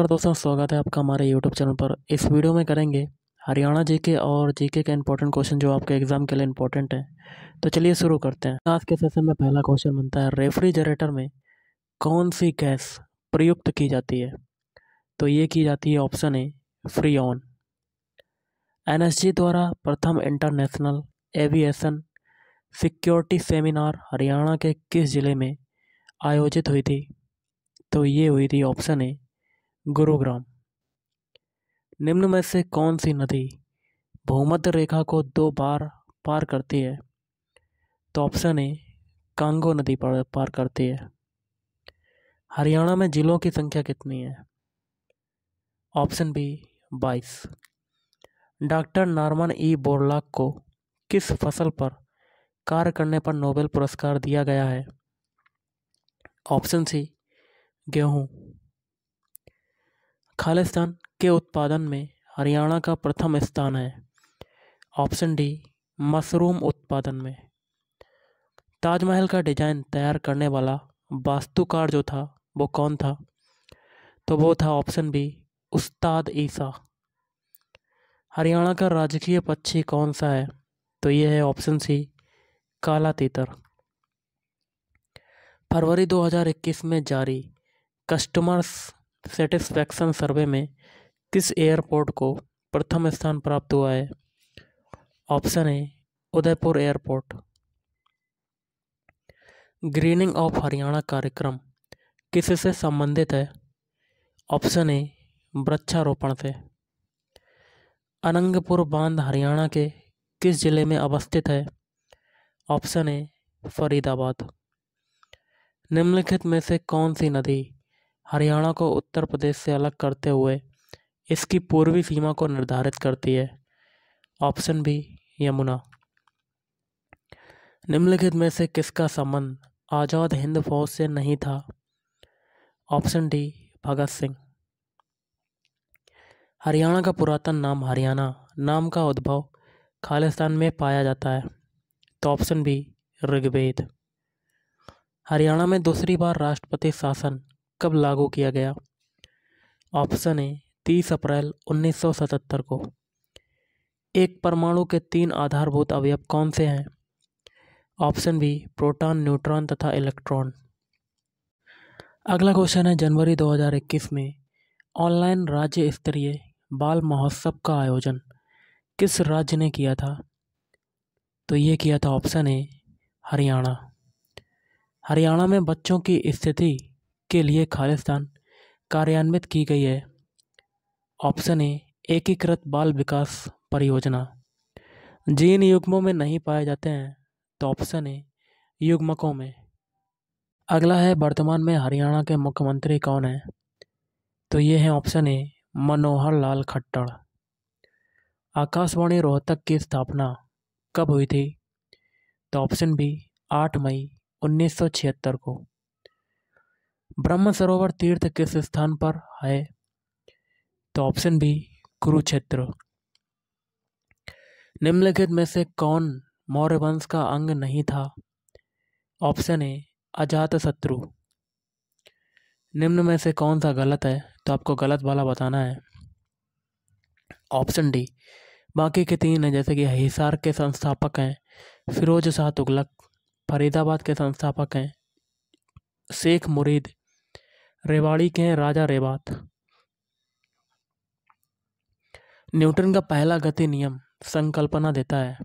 नमस्कार दोस्तों स्वागत है आपका हमारे यूट्यूब चैनल पर इस वीडियो में करेंगे हरियाणा जीके और जीके के इम्पोर्टेंट क्वेश्चन जो आपके एग्ज़ाम के लिए इंपॉर्टेंट है तो चलिए शुरू करते हैं आज के सेशन में पहला क्वेश्चन बनता है रेफ्रिजरेटर में कौन सी गैस प्रयुक्त की जाती है तो ये की जाती है ऑप्शन ए फ्रीऑन एनएसजी द्वारा प्रथम international aviation security seminar Haryana के किस ज़िले में आयोजित हुई थी तो ये हुई थी ऑप्शन ए गुरुग्राम निम्न में से कौन सी नदी भूमध्य रेखा को दो बार पार करती है तो ऑप्शन ए कांगो नदी पर पार करती है हरियाणा में ज़िलों की संख्या कितनी है ऑप्शन बी बाईस डॉक्टर नॉर्मन ई बोरलाक को किस फसल पर कार्य करने पर नोबेल पुरस्कार दिया गया है ऑप्शन सी गेहूं खालिस्तान के उत्पादन में हरियाणा का प्रथम स्थान है ऑप्शन डी मशरूम उत्पादन में ताजमहल का डिजाइन तैयार करने वाला वास्तुकार जो था वो कौन था तो वो था ऑप्शन बी उस्ताद ईसा हरियाणा का राजकीय पक्षी कौन सा है तो ये है ऑप्शन सी काला तीतर फरवरी 2021 में जारी कस्टमर्स सेटिस्फैक्शन सर्वे में किस एयरपोर्ट को प्रथम स्थान प्राप्त हुआ है option A Udaipur airport greening of Haryana कार्यक्रम किस से संबंधित है ऑप्शन ए वृक्षारोपण से अनंगपुर बांध हरियाणा के किस जिले में अवस्थित है ऑप्शन ए फरीदाबाद निम्नलिखित में से कौन सी नदी हरियाणा को उत्तर प्रदेश से अलग करते हुए इसकी पूर्वी सीमा को निर्धारित करती है ऑप्शन बी यमुना निम्नलिखित में से किसका संबंध आज़ाद हिंद फौज से नहीं था ऑप्शन डी भगत सिंह हरियाणा का पुरातन नाम हरियाणा नाम का उद्भव खालिस्तान में पाया जाता है तो ऑप्शन बी ऋग्वेद हरियाणा में दूसरी बार राष्ट्रपति शासन कब लागू किया गया ऑप्शन ए तीस अप्रैल 1977 को एक परमाणु के तीन आधारभूत अवयव कौन से हैं ऑप्शन बी प्रोटॉन न्यूट्रॉन तथा इलेक्ट्रॉन अगला क्वेश्चन है जनवरी 2021 में ऑनलाइन राज्य स्तरीय बाल महोत्सव का आयोजन किस राज्य ने किया था तो ये किया था ऑप्शन ए हरियाणा हरियाणा में बच्चों की स्थिति के लिए खालिस्तान कार्यान्वित की गई है ऑप्शन ए एकीकृत बाल विकास परियोजना जीन युग्मों में नहीं पाए जाते हैं तो ऑप्शन ए युग्मकों में अगला है वर्तमान में हरियाणा के मुख्यमंत्री कौन हैं तो ये हैं ऑप्शन ए मनोहर लाल खट्टर आकाशवाणी रोहतक की स्थापना कब हुई थी तो ऑप्शन बी आठ मई छिहत्तर को ब्रह्म सरोवर तीर्थ किस स्थान पर है तो ऑप्शन बी कुरुक्षेत्र निम्नलिखित में से कौन मौर्य वंश का अंग नहीं था ऑप्शन ए अजात शत्रु निम्न में से कौन सा गलत है तो आपको गलत वाला बताना है ऑप्शन डी बाकी के तीन हैं जैसे कि हिसार के संस्थापक हैं फिरोज शाह तुगलक फरीदाबाद के संस्थापक हैं शेख मुरीद रेवाड़ी के हैं राजा रेवात न्यूटन का पहला गति नियम संकल्पना देता है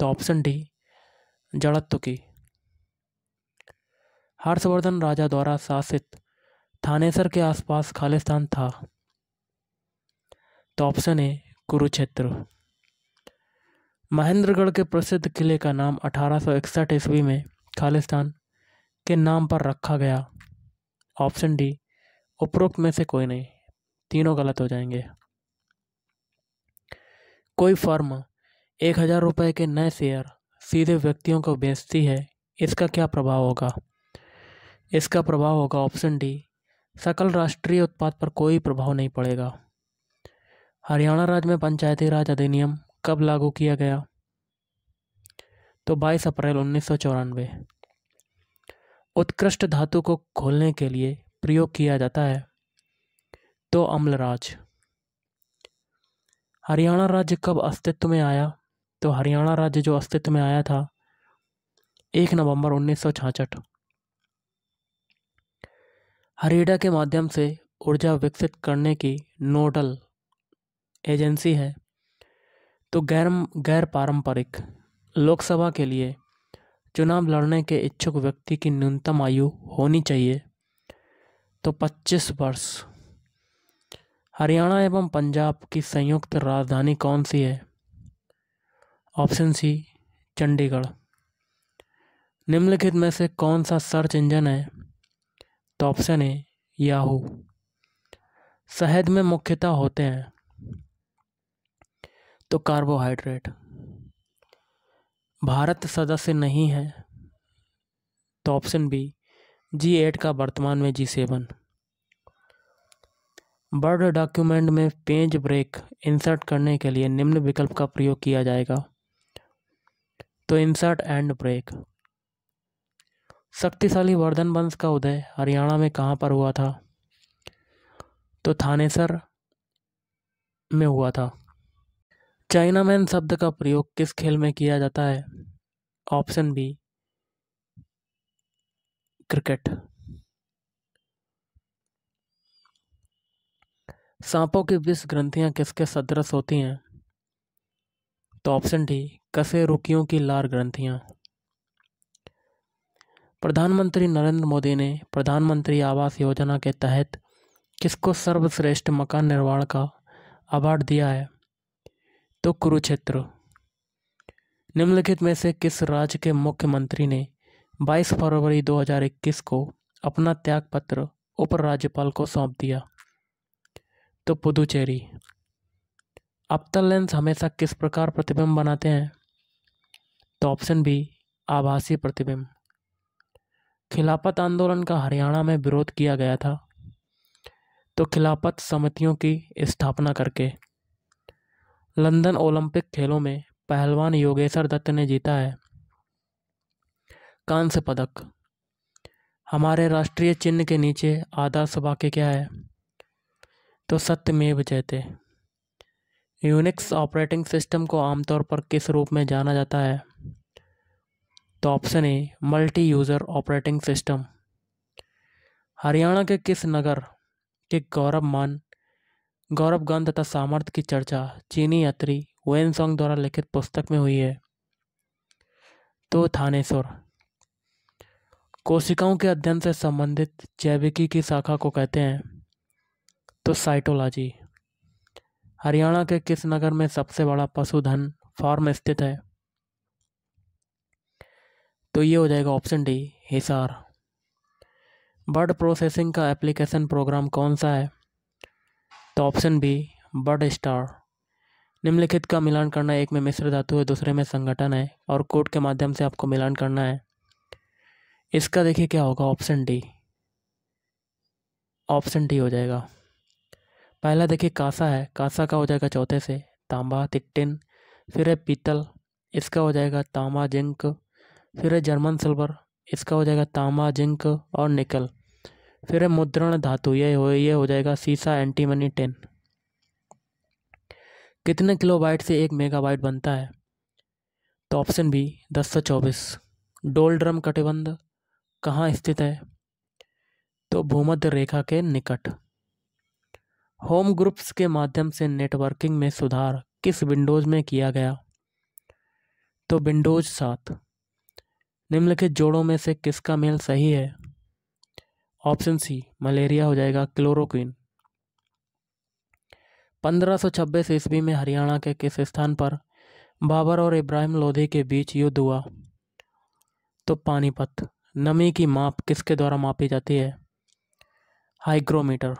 तो ऑप्शन डी जड़त्व की हर्षवर्धन राजा द्वारा शासित थानेसर के आसपास खालिस्तान था तो ऑप्शन ए कुरुक्षेत्र महेंद्रगढ़ के प्रसिद्ध किले का नाम अठारह इकसठ ईस्वी में खालिस्तान के नाम पर रखा गया ऑप्शन डी उपरोक्त में से कोई नहीं तीनों गलत हो जाएंगे कोई फर्म एक हज़ार रुपये के नए शेयर सीधे व्यक्तियों को बेचती है इसका क्या प्रभाव होगा इसका प्रभाव होगा ऑप्शन डी सकल राष्ट्रीय उत्पाद पर कोई प्रभाव नहीं पड़ेगा हरियाणा राज्य में पंचायती राज अधिनियम कब लागू किया गया तो 22 अप्रैल उन्नीस सौ चौरानवे उत्कृष्ट धातु को खोलने के लिए प्रयोग किया जाता है तो अम्लराज हरियाणा राज्य कब अस्तित्व में आया तो हरियाणा राज्य जो अस्तित्व में आया था एक नवंबर उन्नीस सौ छाछठ हरियाणा के माध्यम से ऊर्जा विकसित करने की नोडल एजेंसी है तो गैर गैर पारंपरिक लोकसभा के लिए चुनाव लड़ने के इच्छुक व्यक्ति की न्यूनतम आयु होनी चाहिए तो 25 वर्ष हरियाणा एवं पंजाब की संयुक्त राजधानी कौन सी है ऑप्शन सी चंडीगढ़ निम्नलिखित में से कौन सा सर्च इंजन है तो ऑप्शन ए याहू शहद में मुख्यतः होते हैं तो कार्बोहाइड्रेट भारत सदस्य नहीं है तो ऑप्शन बी जी एट का वर्तमान में जी सेवन वर्ड डॉक्यूमेंट में पेज ब्रेक इंसर्ट करने के लिए निम्न विकल्प का प्रयोग किया जाएगा तो इंसर्ट एंड ब्रेक शक्तिशाली वर्धन वंश का उदय हरियाणा में कहाँ पर हुआ था तो थानेसर में हुआ था चाइना शब्द का प्रयोग किस खेल में किया जाता है ऑप्शन बी क्रिकेट सांपों की विष ग्रंथियां किसके सदृश होती हैं तो ऑप्शन डी कसे रुकियों की लार ग्रंथियां प्रधानमंत्री नरेंद्र मोदी ने प्रधानमंत्री आवास योजना के तहत किसको सर्वश्रेष्ठ मकान निर्माण का अवार्ड दिया है तो कुरुक्षेत्र निम्नलिखित में से किस राज्य के मुख्यमंत्री ने 22 फरवरी 2021 को अपना त्यागपत्र उपराज्यपाल को सौंप दिया तो पुदुचेरी अप्तल लेंस हमेशा किस प्रकार प्रतिबिंब बनाते हैं तो ऑप्शन बी आभासीय प्रतिबिंब खिलाफत आंदोलन का हरियाणा में विरोध किया गया था तो खिलाफत समितियों की स्थापना करके लंदन ओलंपिक खेलों में पहलवान योगेश्वर दत्त ने जीता है कांस्य पदक हमारे राष्ट्रीय चिन्ह के नीचे आदर्श वाक्य क्या है तो सत्यमेव जयते यूनिक्स ऑपरेटिंग सिस्टम को आमतौर पर किस रूप में जाना जाता है तो option A multi user operating system Haryana के किस नगर के गौरव मान गौरव गण तथा सामर्थ्य की चर्चा चीनी यात्री वेन सॉन्ग द्वारा लिखित पुस्तक में हुई है तो थानेश्वर कोशिकाओं के अध्ययन से संबंधित जैविकी की शाखा को कहते हैं तो साइटोलॉजी हरियाणा के किस नगर में सबसे बड़ा पशुधन फार्म स्थित है तो ये हो जाएगा option D Hisar bird processing का एप्लीकेशन प्रोग्राम कौन सा है तो ऑप्शन बी बर्ड स्टार निम्नलिखित का मिलान करना एक में मिश्र धातु है दूसरे में संगठन है और कोड के माध्यम से आपको मिलान करना है इसका देखिए क्या होगा ऑप्शन डी ऑप्शन डी हो जाएगा पहला देखिए कासा है कासा का हो जाएगा चौथे से तांबा तिट्टिन फिर है पीतल इसका हो जाएगा तांबा जिंक फिर है जर्मन सिल्वर इसका हो जाएगा तांबा जिंक और निकल फिर है मुद्रण धातु ये हो ये हो जाएगा सीसा एंटीमनी टेन कितने किलोबाइट से एक मेगाबाइट बनता है तो ऑप्शन बी दस सौ चौबीस डोलड्रम कटिबंध कहाँ स्थित है तो भूमध्य रेखा के निकट होम ग्रुप्स के माध्यम से नेटवर्किंग में सुधार किस विंडोज़ में किया गया तो विंडोज सात निम्नलिखित जोड़ों में से किसका मेल सही है ऑप्शन सी मलेरिया हो जाएगा क्लोरोक्विन 1526 ईस्वी में हरियाणा के किस स्थान पर बाबर और इब्राहिम लोधी के बीच युद्ध हुआ तो पानीपत नमी की माप किसके द्वारा मापी जाती है हाइग्रोमीटर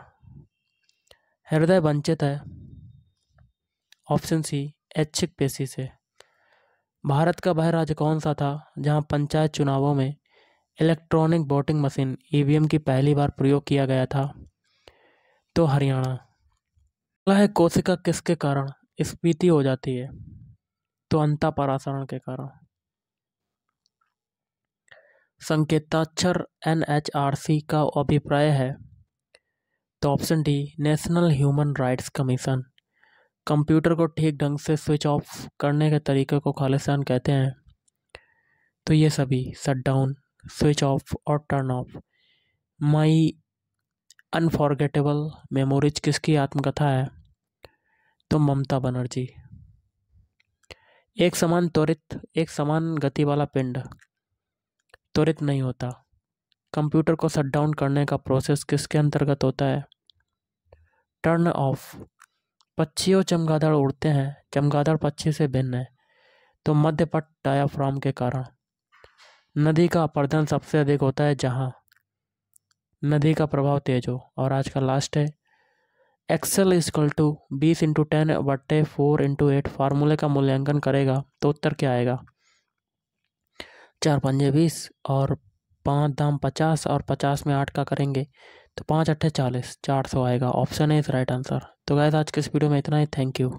हृदय वंचित है ऑप्शन सी ऐच्छिक पेशी से भारत का वह राज्य कौन सा था जहां पंचायत चुनावों में electronic voting machine E e की पहली बार प्रयोग किया गया था तो हरियाणा अगला है कोशिका किसके कारण स्पीति हो जाती है तो अंता परासरण के कारण संकेताक्षर एन एच आर सी का अभिप्राय है तो option D national human rights commission computer को ठीक ढंग से स्विच ऑफ करने के तरीके को खालिस्तान कहते हैं तो ये सभी शटडाउन स्विच ऑफ और turn off my unforgettable memories किसकी आत्मकथा है तो ममता बनर्जी एक समान त्वरित एक समान गति वाला पिंड त्वरित नहीं होता कंप्यूटर को शट डाउन करने का प्रोसेस किसके अंतर्गत होता है टर्न ऑफ पक्षियों चमगादड़ उड़ते हैं चमगादड़ पक्षी से भिन्न है तो मध्यपट डायाफ्राम के कारण नदी का अपर्दन सबसे अधिक होता है जहाँ नदी का प्रभाव तेज हो और आज का लास्ट है एक्सेल इजकल टू बीस इंटू टेन बट्टे फोर इंटू एट फार्मूले का मूल्यांकन करेगा तो उत्तर क्या आएगा चार पंजे बीस और पाँच दाम पचास और पचास में आठ का करेंगे तो पाँच अट्ठे चालीस चार सौ आएगा ऑप्शन है इस राइट आंसर तो गैस आज के इस वीडियो में इतना ही थैंक यू